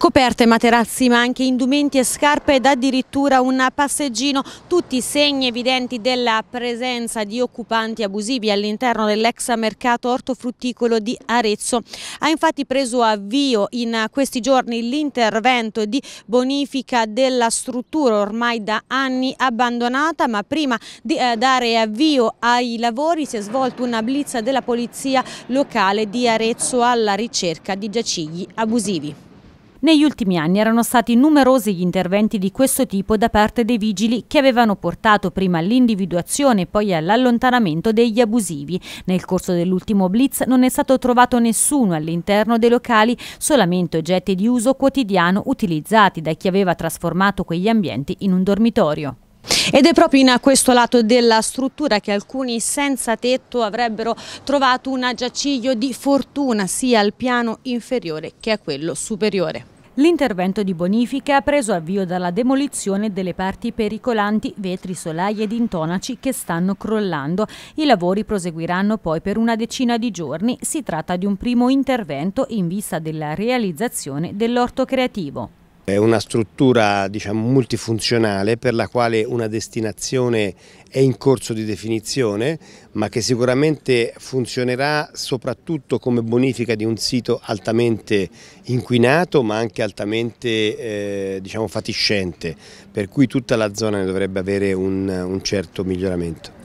Coperte, materassi ma anche indumenti e scarpe ed addirittura un passeggino, tutti segni evidenti della presenza di occupanti abusivi all'interno dell'ex mercato ortofrutticolo di Arezzo. Ha infatti preso avvio in questi giorni l'intervento di bonifica della struttura ormai da anni abbandonata ma prima di eh, dare avvio ai lavori si è svolto una blitz della polizia locale di Arezzo alla ricerca di giacigli abusivi. Negli ultimi anni erano stati numerosi gli interventi di questo tipo da parte dei vigili che avevano portato prima all'individuazione e poi all'allontanamento degli abusivi. Nel corso dell'ultimo blitz non è stato trovato nessuno all'interno dei locali, solamente oggetti di uso quotidiano utilizzati da chi aveva trasformato quegli ambienti in un dormitorio. Ed è proprio in questo lato della struttura che alcuni senza tetto avrebbero trovato un agiaciglio di fortuna sia al piano inferiore che a quello superiore. L'intervento di bonifica ha preso avvio dalla demolizione delle parti pericolanti, vetri, solai ed intonaci che stanno crollando. I lavori proseguiranno poi per una decina di giorni. Si tratta di un primo intervento in vista della realizzazione dell'orto creativo. È eh, una struttura diciamo, multifunzionale per la quale una destinazione è in corso di definizione ma che sicuramente funzionerà soprattutto come bonifica di un sito altamente inquinato ma anche altamente eh, diciamo, fatiscente per cui tutta la zona ne dovrebbe avere un, un certo miglioramento.